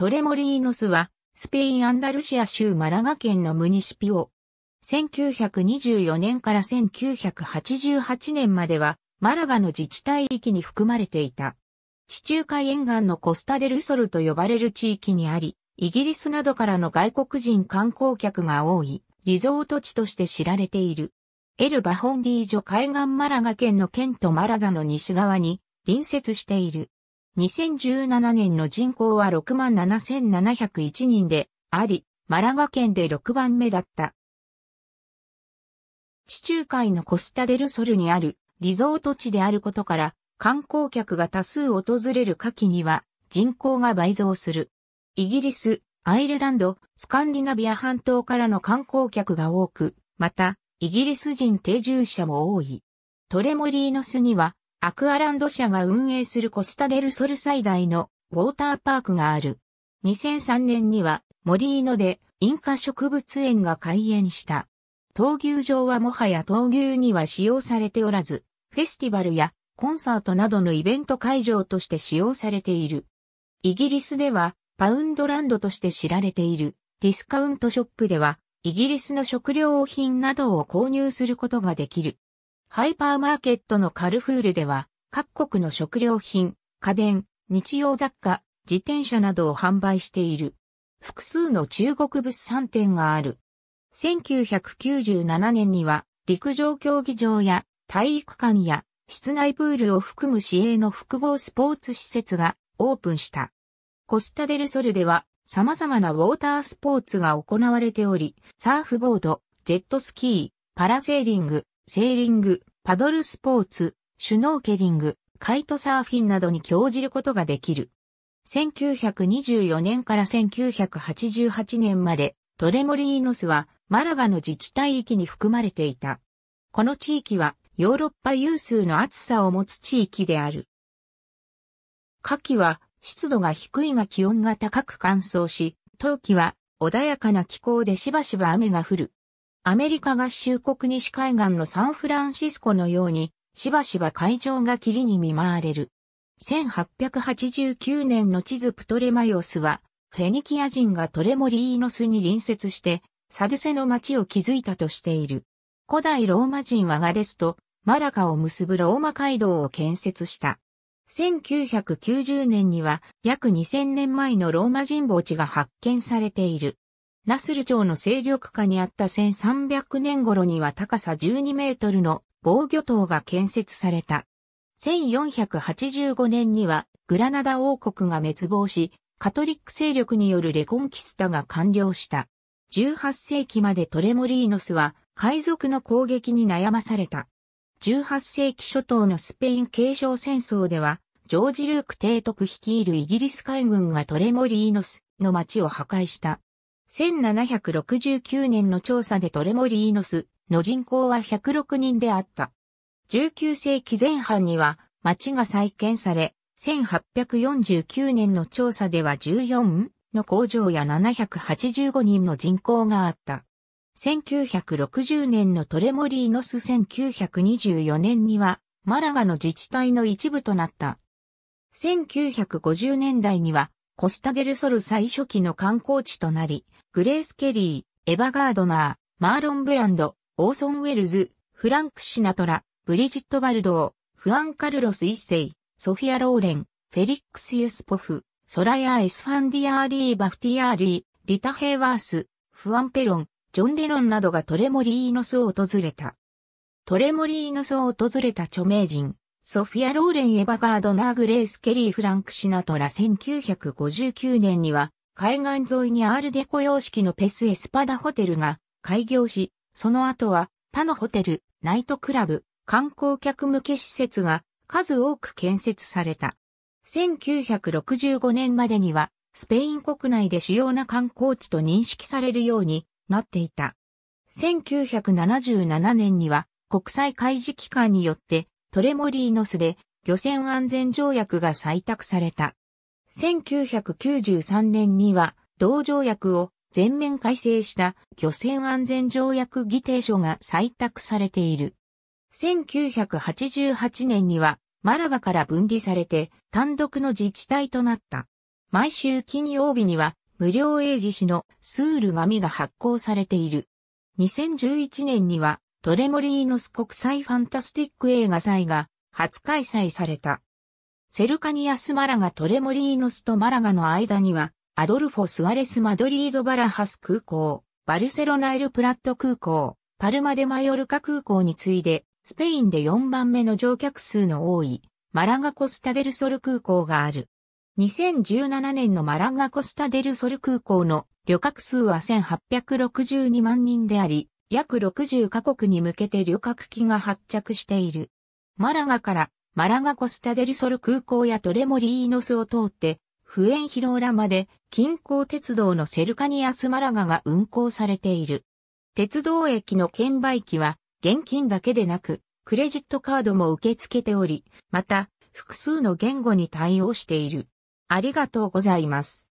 トレモリーノスは、スペイン・アンダルシア州マラガ県のムニシピオ。1924年から1988年までは、マラガの自治体域に含まれていた。地中海沿岸のコスタデルソルと呼ばれる地域にあり、イギリスなどからの外国人観光客が多い、リゾート地として知られている。エルバホンディージョ海岸マラガ県の県とマラガの西側に隣接している。2017年の人口は67,701人であり、マラガ県で6番目だった。地中海のコスタデルソルにあるリゾート地であることから、観光客が多数訪れる夏季には人口が倍増する。イギリス、アイルランド、スカンディナビア半島からの観光客が多く、また、イギリス人定住者も多い。トレモリーノスには、アクアランド社が運営するコスタデルソル最大のウォーターパークがある。2003年には森井野でインカ植物園が開園した。闘牛場はもはや闘牛には使用されておらず、フェスティバルやコンサートなどのイベント会場として使用されている。イギリスではパウンドランドとして知られているディスカウントショップではイギリスの食料品などを購入することができる。ハイパーマーケットのカルフールでは、各国の食料品、家電、日用雑貨、自転車などを販売している。複数の中国物産店がある。1997年には、陸上競技場や体育館や室内プールを含む市営の複合スポーツ施設がオープンした。コスタデルソルでは様々なウォータースポーツが行われており、サーフボード、ジェットスキー、パラセーリング、セーリング、パドルスポーツ、シュノーケリング、カイトサーフィンなどに興じることができる。1924年から1988年までトレモリーノスはマラガの自治体域に含まれていた。この地域はヨーロッパ有数の暑さを持つ地域である。夏季は湿度が低いが気温が高く乾燥し、冬季は穏やかな気候でしばしば雨が降る。アメリカ合衆国西海岸のサンフランシスコのように、しばしば海上が霧に見舞われる。1889年の地図プトレマヨスは、フェニキア人がトレモリーノスに隣接して、サルセの町を築いたとしている。古代ローマ人はガでスとマラカを結ぶローマ街道を建設した。1990年には約2000年前のローマ人墓地が発見されている。ナスル城の勢力下にあった1300年頃には高さ12メートルの防御塔が建設された。1485年にはグラナダ王国が滅亡し、カトリック勢力によるレコンキスタが完了した。18世紀までトレモリーノスは海賊の攻撃に悩まされた。18世紀初頭のスペイン継承戦争では、ジョージ・ルーク提督率いるイギリス海軍がトレモリーノスの町を破壊した。1769年の調査でトレモリーノスの人口は106人であった。19世紀前半には町が再建され、1849年の調査では14の工場や785人の人口があった。1960年のトレモリーノス1924年にはマラガの自治体の一部となった。1950年代にはコスタデルソル最初期の観光地となり、グレース・ケリー、エヴァ・ガードナー、マーロン・ブランド、オーソン・ウェルズ、フランク・シナトラ、ブリジット・バルドー、フアン・カルロス一世、ソフィア・ローレン、フェリックス・ユスポフ、ソラヤ・エスファンディアーリー・バフティアーリー、リタ・ヘイワース、フアン・ペロン、ジョン・レノンなどがトレモリーノスを訪れた。トレモリーノスを訪れた著名人、ソフィア・ローレン・エヴァガード・ナー・グレース・ケリー・フランク・シナトラ1959年には、海岸沿いにアールデコ様式のペス・エスパダホテルが開業し、その後は他のホテル、ナイトクラブ、観光客向け施設が数多く建設された。1965年までには、スペイン国内で主要な観光地と認識されるようになっていた。1977年には、国際開示機関によってトレモリーノスで漁船安全条約が採択された。1993年には同条約を全面改正した漁船安全条約議定書が採択されている。1988年にはマラガから分離されて単独の自治体となった。毎週金曜日には無料英字紙のスール紙が発行されている。2011年にはトレモリーノス国際ファンタスティック映画祭が初開催された。セルカニアス・マラガ・トレモリーノスとマラガの間には、アドルフォ・スアレス・マドリード・バラハス空港、バルセロナ・エル・プラット空港、パルマ・デ・マヨルカ空港に次いで、スペインで4番目の乗客数の多い、マラガ・コスタ・デル・ソル空港がある。2017年のマラガ・コスタ・デル・ソル空港の旅客数は1862万人であり、約60カ国に向けて旅客機が発着している。マラガからマラガコスタデルソル空港やトレモリーノスを通って、フエンヒローラまで近郊鉄道のセルカニアスマラガが運行されている。鉄道駅の券売機は現金だけでなく、クレジットカードも受け付けており、また、複数の言語に対応している。ありがとうございます。